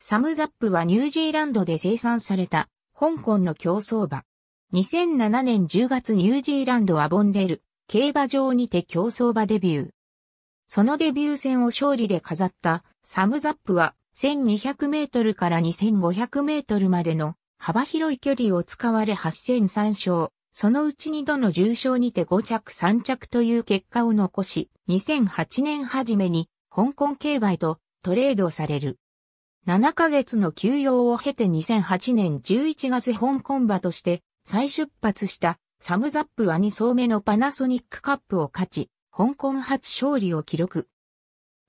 サムザップはニュージーランドで生産された香港の競争馬。2007年10月ニュージーランドアボンデル競馬場にて競争馬デビュー。そのデビュー戦を勝利で飾ったサムザップは1200メートルから2500メートルまでの幅広い距離を使われ8 0 3勝、そのうち2度の重賞にて5着3着という結果を残し、2008年初めに香港競馬へとトレードされる。7ヶ月の休養を経て2008年11月香港馬として再出発したサムザップは2層目のパナソニックカップを勝ち、香港初勝利を記録。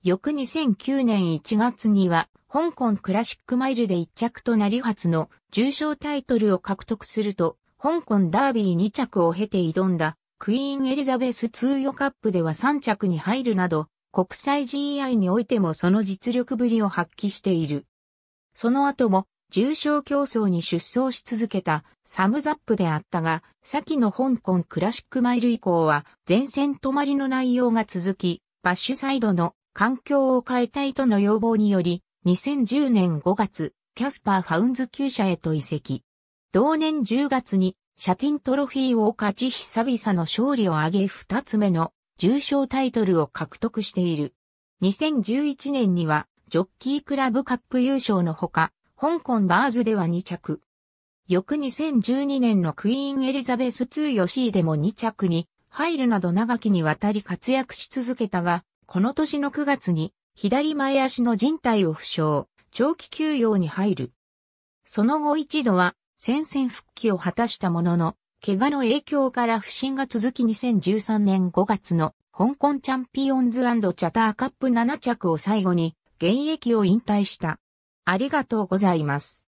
翌2009年1月には、香港クラシックマイルで1着となり初の重賞タイトルを獲得すると、香港ダービー2着を経て挑んだ、クイーンエリザベス通用カップでは3着に入るなど、国際 GI においてもその実力ぶりを発揮している。その後も重症競争に出走し続けたサムザップであったが、先の香港クラシックマイル以降は前線止まりの内容が続き、バッシュサイドの環境を変えたいとの要望により、2010年5月、キャスパー・ファウンズ級者へと移籍。同年10月にシャティントロフィーを勝ち久々の勝利を挙げ2つ目の重賞タイトルを獲得している。2011年には、ジョッキークラブカップ優勝のほか、香港バーズでは2着。翌2012年のクイーンエリザベス2シーでも2着に入るなど長きにわたり活躍し続けたが、この年の9月に左前足の靭帯を負傷、長期休養に入る。その後一度は戦線復帰を果たしたものの、怪我の影響から不振が続き2013年5月の香港チャンピオンズチャターカップ7着を最後に現役を引退した。ありがとうございます。